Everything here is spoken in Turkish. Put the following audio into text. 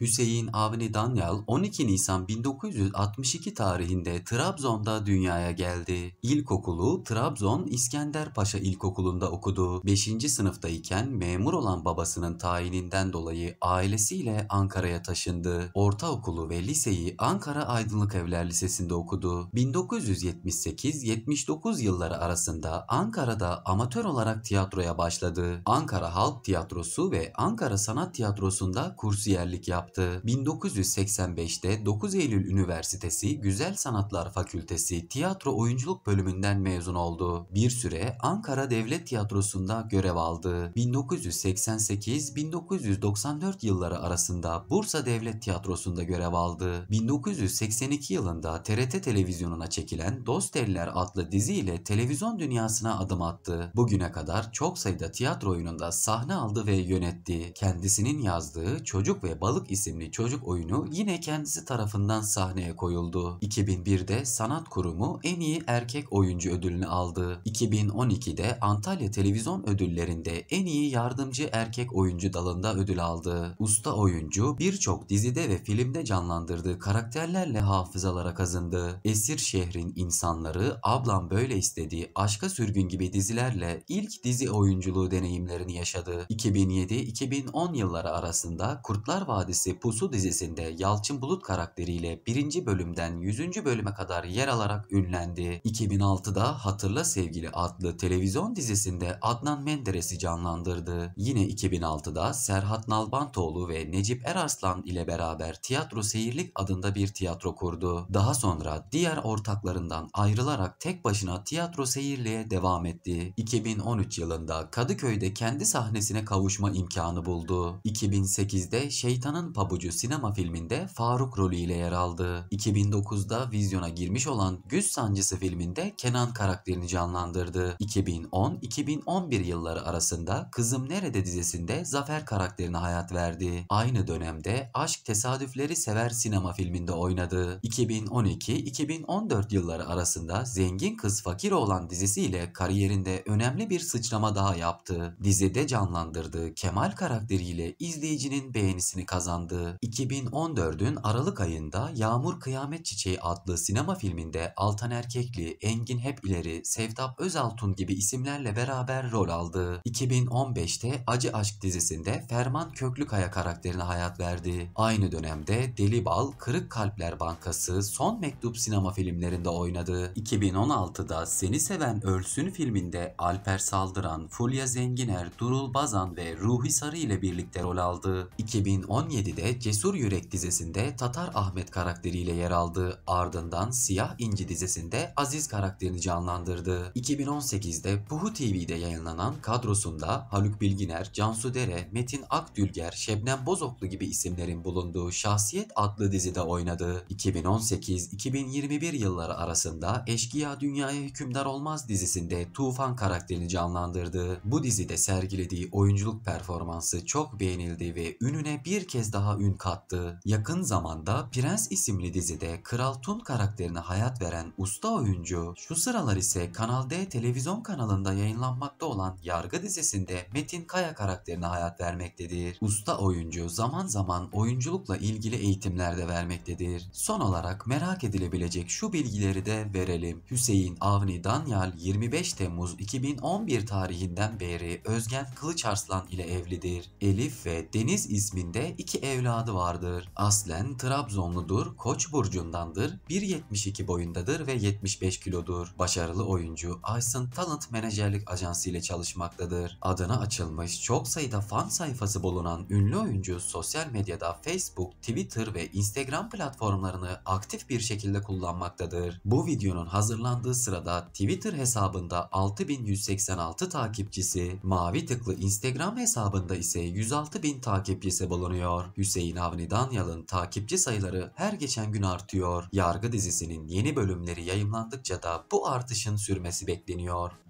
Hüseyin Avni Danyal 12 Nisan 1962 tarihinde Trabzon'da dünyaya geldi. İlkokulu Trabzon İskenderpaşa İlkokulu'nda okudu. 5. sınıftayken memur olan babasının tayininden dolayı ailesiyle Ankara'ya taşındı. Ortaokulu ve liseyi Ankara Aydınlık Evler Lisesi'nde okudu. 1978-79 yılları arasında Ankara'da amatör olarak tiyatroya başladı. Ankara Halk Tiyatrosu ve Ankara Sanat Tiyatrosu'nda kursiyerlik yaptı yaptı. 1985'te 9 Eylül Üniversitesi Güzel Sanatlar Fakültesi Tiyatro Oyunculuk bölümünden mezun oldu. Bir süre Ankara Devlet Tiyatrosu'nda görev aldı. 1988-1994 yılları arasında Bursa Devlet Tiyatrosu'nda görev aldı. 1982 yılında TRT televizyonuna çekilen Dosterler adlı diziyle televizyon dünyasına adım attı. Bugüne kadar çok sayıda tiyatro oyununda sahne aldı ve yönetti. Kendisinin yazdığı Çocuk ve Balık isimli çocuk oyunu yine kendisi tarafından sahneye koyuldu. 2001'de Sanat Kurumu en iyi erkek oyuncu ödülünü aldı. 2012'de Antalya Televizyon Ödülleri'nde en iyi yardımcı erkek oyuncu dalında ödül aldı. Usta oyuncu birçok dizide ve filmde canlandırdığı karakterlerle hafızalara kazındı. Esir şehrin insanları, Ablam böyle istediği, Aşka sürgün gibi dizilerle ilk dizi oyunculuğu deneyimlerini yaşadı. 2007-2010 yılları arasında Kurtlar Vadisi dizisi Pusu dizisinde Yalçın Bulut karakteriyle 1. bölümden 100. bölüme kadar yer alarak ünlendi. 2006'da Hatırla Sevgili adlı televizyon dizisinde Adnan Menderes'i canlandırdı. Yine 2006'da Serhat Nalbantoğlu ve Necip Erarslan ile beraber Tiyatro Seyirlik adında bir tiyatro kurdu. Daha sonra diğer ortaklarından ayrılarak tek başına tiyatro seyirliğe devam etti. 2013 yılında Kadıköy'de kendi sahnesine kavuşma imkanı buldu. 2008'de Şeytanın Pabucu sinema filminde Faruk rolüyle yer aldı. 2009'da vizyona girmiş olan Güz Sancısı filminde Kenan karakterini canlandırdı. 2010-2011 yılları arasında Kızım Nerede dizisinde Zafer karakterine hayat verdi. Aynı dönemde Aşk Tesadüfleri Sever sinema filminde oynadı. 2012-2014 yılları arasında Zengin Kız Fakir olan dizisiyle kariyerinde önemli bir sıçrama daha yaptı. Dizide canlandırdığı Kemal karakteriyle izleyicinin beğenisini kazandı yayımlandı. 2014'ün Aralık ayında Yağmur Kıyamet Çiçeği adlı sinema filminde Altan Erkekli, Engin Hep İleri, Sevdap Özaltun gibi isimlerle beraber rol aldı. 2015'te Acı Aşk dizisinde Ferman Köklükaya karakterine hayat verdi. Aynı dönemde Deli Bal, Kırık Kalpler Bankası, Son Mektup sinema filmlerinde oynadı. 2016'da Seni Seven Ölsün filminde Alper Saldıran, Fulya Zenginer, Durul Bazan ve Ruhi Sarı ile birlikte rol aldı. 2017 dizide Cesur Yürek dizisinde Tatar Ahmet karakteriyle yer aldı. Ardından Siyah İnci dizisinde Aziz karakterini canlandırdı. 2018'de Puhu TV'de yayınlanan kadrosunda Haluk Bilginer, Cansu Dere, Metin Akdülger, Şebnem Bozoklu gibi isimlerin bulunduğu Şahsiyet adlı dizide oynadı. 2018-2021 yılları arasında Eşkıya Dünyaya Hükümdar Olmaz dizisinde Tufan karakterini canlandırdı. Bu dizide sergilediği oyunculuk performansı çok beğenildi ve ününe bir kez daha daha ün kattı. Yakın zamanda Prens isimli dizide Kral Tun karakterine hayat veren usta oyuncu şu sıralar ise Kanal D televizyon kanalında yayınlanmakta olan Yargı dizisinde Metin Kaya karakterine hayat vermektedir. Usta oyuncu zaman zaman oyunculukla ilgili eğitimlerde vermektedir. Son olarak merak edilebilecek şu bilgileri de verelim. Hüseyin Avni Danyal 25 Temmuz 2011 tarihinden beri Özgen Kılıçarslan ile evlidir. Elif ve Deniz isminde iki ev evladı vardır. Aslen Trabzonludur, Koç burcundandır, 1.72 boyundadır ve 75 kilodur. Başarılı oyuncu Aysun Talent Menajerlik Ajansı ile çalışmaktadır. Adına açılmış çok sayıda fan sayfası bulunan ünlü oyuncu sosyal medyada Facebook, Twitter ve Instagram platformlarını aktif bir şekilde kullanmaktadır. Bu videonun hazırlandığı sırada Twitter hesabında 6186 takipçisi, mavi tıklı Instagram hesabında ise 106.000 bin takipçisi bulunuyor. Hüseyin Avni Danyal'ın takipçi sayıları her geçen gün artıyor. Yargı dizisinin yeni bölümleri yayımlandıkça da bu artışın sürmesi bekleniyor.